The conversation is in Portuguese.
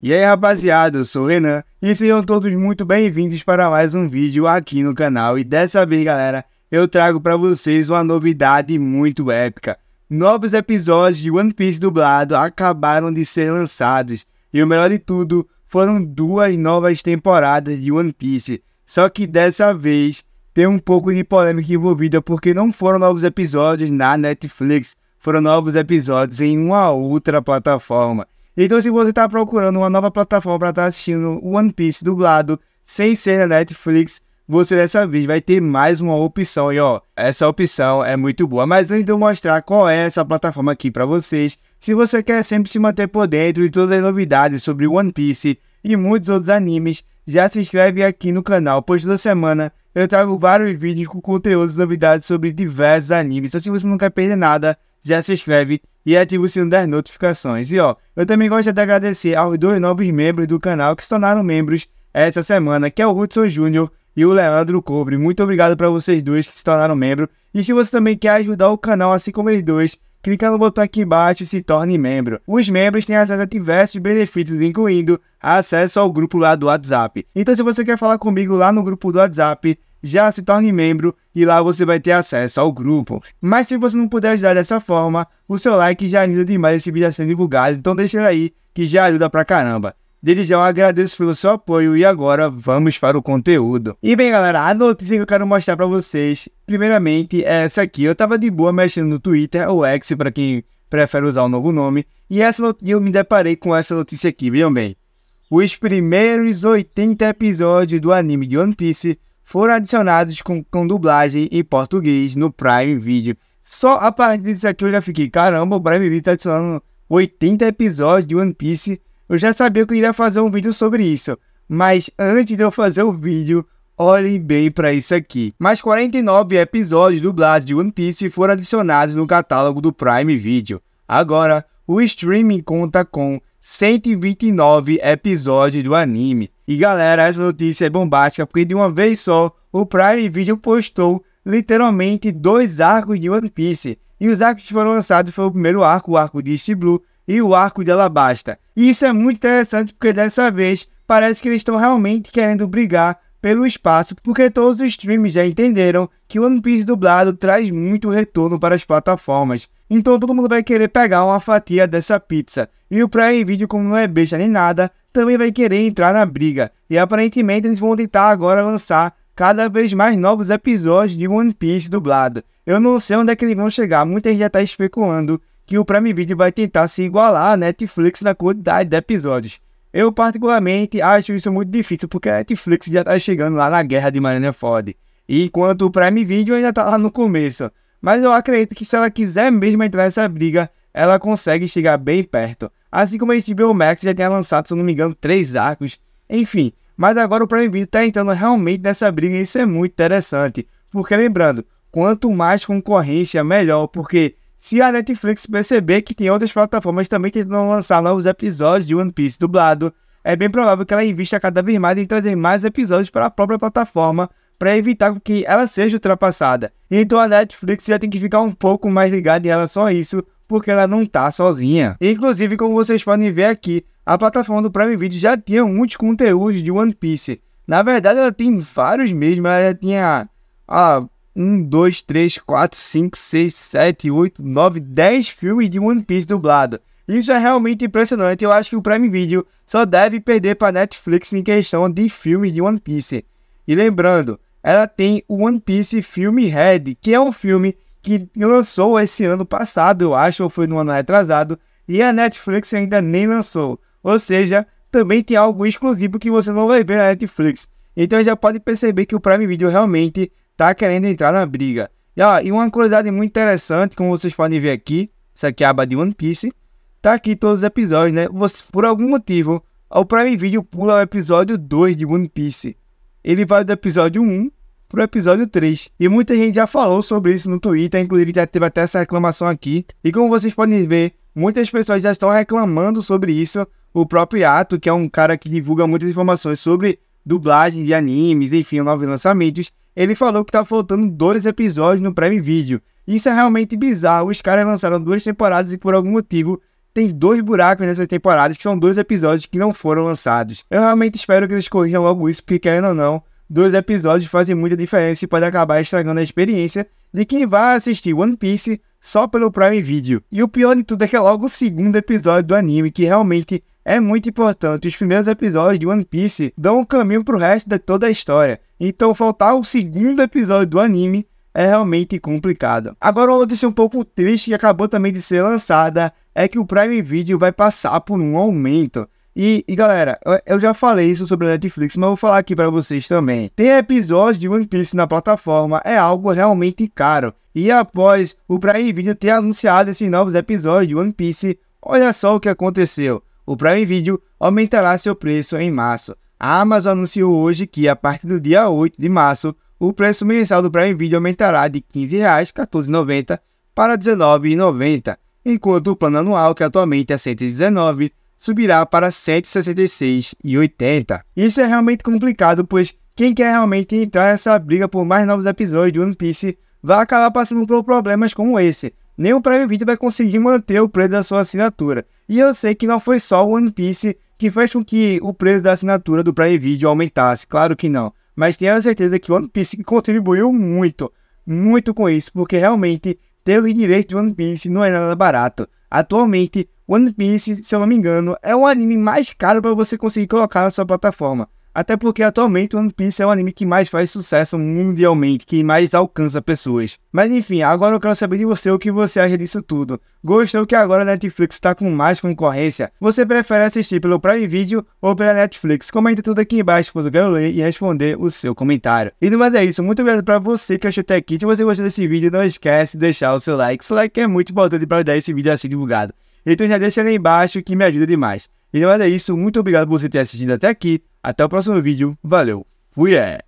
E aí rapaziada, eu sou o Renan e sejam todos muito bem-vindos para mais um vídeo aqui no canal e dessa vez galera, eu trago para vocês uma novidade muito épica. Novos episódios de One Piece dublado acabaram de ser lançados e o melhor de tudo, foram duas novas temporadas de One Piece, só que dessa vez tem um pouco de polêmica envolvida porque não foram novos episódios na Netflix, foram novos episódios em uma outra plataforma. Então, se você está procurando uma nova plataforma para estar tá assistindo One Piece dublado sem ser na Netflix, você dessa vez vai ter mais uma opção. E ó, essa opção é muito boa. Mas antes de eu mostrar qual é essa plataforma aqui para vocês, se você quer sempre se manter por dentro de todas as novidades sobre One Piece e muitos outros animes, já se inscreve aqui no canal, pois toda semana eu trago vários vídeos com conteúdos e novidades sobre diversos animes. Então, se você não quer perder nada, já se inscreve e ative o sino das notificações. E ó, eu também gosto de agradecer aos dois novos membros do canal que se tornaram membros essa semana, que é o Hudson Júnior e o Leandro Cobre. Muito obrigado para vocês dois que se tornaram membro. E se você também quer ajudar o canal, assim como eles dois, clica no botão aqui embaixo e se torne membro. Os membros têm acesso a diversos benefícios, incluindo acesso ao grupo lá do WhatsApp. Então se você quer falar comigo lá no grupo do WhatsApp, já se torne membro e lá você vai ter acesso ao grupo. Mas se você não puder ajudar dessa forma, o seu like já ajuda demais esse vídeo a ser divulgado, então deixa aí que já ajuda pra caramba. Desde já eu agradeço pelo seu apoio e agora vamos para o conteúdo. E bem galera, a notícia que eu quero mostrar para vocês, primeiramente é essa aqui. Eu tava de boa mexendo no Twitter, ou X para quem prefere usar o novo nome, e essa eu me deparei com essa notícia aqui, vejam bem. Os primeiros 80 episódios do anime de One Piece foram adicionados com, com dublagem em português no Prime Video. Só a partir disso aqui eu já fiquei, caramba, o Prime Video tá adicionando 80 episódios de One Piece. Eu já sabia que eu iria fazer um vídeo sobre isso, mas antes de eu fazer o vídeo, olhem bem para isso aqui. Mais 49 episódios dublados de One Piece foram adicionados no catálogo do Prime Video. Agora, o streaming conta com 129 episódios do anime. E galera, essa notícia é bombástica porque de uma vez só o Prime Video postou literalmente dois arcos de One Piece. E os arcos que foram lançados foi o primeiro arco, o arco de East Blue e o arco de Alabasta. E isso é muito interessante porque dessa vez parece que eles estão realmente querendo brigar pelo espaço, porque todos os streams já entenderam que o One Piece dublado traz muito retorno para as plataformas. Então todo mundo vai querer pegar uma fatia dessa pizza. E o Prime Video, como não é besta nem nada, também vai querer entrar na briga. E aparentemente eles vão tentar agora lançar cada vez mais novos episódios de One Piece dublado. Eu não sei onde é que eles vão chegar, muita gente já está especulando que o Prime Video vai tentar se igualar à Netflix na quantidade de episódios. Eu, particularmente, acho isso muito difícil, porque a Netflix já tá chegando lá na guerra de Marina E enquanto o Prime Video ainda tá lá no começo. Mas eu acredito que se ela quiser mesmo entrar nessa briga, ela consegue chegar bem perto. Assim como a HBO Max já tinha lançado, se não me engano, três arcos. Enfim, mas agora o Prime Video tá entrando realmente nessa briga e isso é muito interessante. Porque lembrando, quanto mais concorrência, melhor, porque se a Netflix perceber que tem outras plataformas também tentando lançar novos episódios de One Piece dublado, é bem provável que ela invista cada vez mais em trazer mais episódios para a própria plataforma para evitar que ela seja ultrapassada. Então a Netflix já tem que ficar um pouco mais ligada em relação a isso, porque ela não tá sozinha. Inclusive, como vocês podem ver aqui, a plataforma do Prime Video já tinha muitos conteúdos de One Piece. Na verdade, ela tem vários mesmo, ela já tinha a ah, 1, 2, 3, 4, 5, 6, 7, 8, 9, 10 filmes de One Piece dublado. Isso é realmente impressionante. Eu acho que o Prime Video só deve perder para Netflix em questão de filmes de One Piece. E lembrando, ela tem o One Piece Filme Red, que é um filme que lançou esse ano passado, eu acho, ou foi no ano atrasado, e a Netflix ainda nem lançou. Ou seja, também tem algo exclusivo que você não vai ver na Netflix. Então já pode perceber que o Prime Video realmente tá querendo entrar na briga. E, ó, e uma curiosidade muito interessante, como vocês podem ver aqui, essa aqui é a aba de One Piece, tá aqui todos os episódios, né? Você, por algum motivo, o Prime Video pula o episódio 2 de One Piece. Ele vai do episódio 1 pro episódio 3. E muita gente já falou sobre isso no Twitter, inclusive já teve até essa reclamação aqui. E como vocês podem ver, muitas pessoas já estão reclamando sobre isso. O próprio Ato, que é um cara que divulga muitas informações sobre dublagem de animes, enfim, novos lançamentos, ele falou que tá faltando dois episódios no Prime Video. Isso é realmente bizarro. Os caras lançaram duas temporadas e por algum motivo tem dois buracos nessas temporadas que são dois episódios que não foram lançados. Eu realmente espero que eles corrijam logo isso, porque querendo ou não, dois episódios fazem muita diferença e pode acabar estragando a experiência de quem vai assistir One Piece só pelo Prime Video. E o pior de tudo é que é logo o segundo episódio do anime, que realmente é muito importante. Os primeiros episódios de One Piece dão um caminho pro resto de toda a história. Então faltar o segundo episódio do anime é realmente complicado. Agora uma notícia um pouco triste que acabou também de ser lançada é que o Prime Video vai passar por um aumento. E, e galera, eu já falei isso sobre a Netflix, mas eu vou falar aqui para vocês também. Ter episódios de One Piece na plataforma é algo realmente caro. E após o Prime Video ter anunciado esses novos episódios de One Piece, olha só o que aconteceu. O Prime Video aumentará seu preço em março. A Amazon anunciou hoje que, a partir do dia 8 de março, o preço mensal do Prime Video aumentará de R$ 15,1490 para R$ 19,90, enquanto o plano anual, que atualmente é R$ 119, subirá para 7,66,80. Isso é realmente complicado, pois quem quer realmente entrar nessa briga por mais novos episódios de One Piece vai acabar passando por problemas como esse. Nem o Prime Video vai conseguir manter o preço da sua assinatura. E eu sei que não foi só o One Piece que fez com que o preço da assinatura do Prime Video aumentasse, claro que não. Mas tenho certeza que o One Piece contribuiu muito, muito com isso, porque realmente ter o direito de One Piece não é nada barato. Atualmente, One Piece, se eu não me engano, é o anime mais caro para você conseguir colocar na sua plataforma. Até porque atualmente One Piece é o anime que mais faz sucesso mundialmente, que mais alcança pessoas. Mas enfim, agora eu quero saber de você o que você acha disso tudo. Gostou que agora a Netflix está com mais concorrência? Você prefere assistir pelo Prime Video ou pela Netflix? Comenta tudo aqui embaixo quando eu quero ler e responder o seu comentário. E no mais é isso, muito obrigado para você que achou até aqui. Se você gostou desse vídeo, não esquece de deixar o seu like. Seu like é muito importante para ajudar esse vídeo a assim ser divulgado. Então já deixa aí embaixo que me ajuda demais. E mais é isso, muito obrigado por você ter assistido até aqui. Até o próximo vídeo. Valeu. Fui é.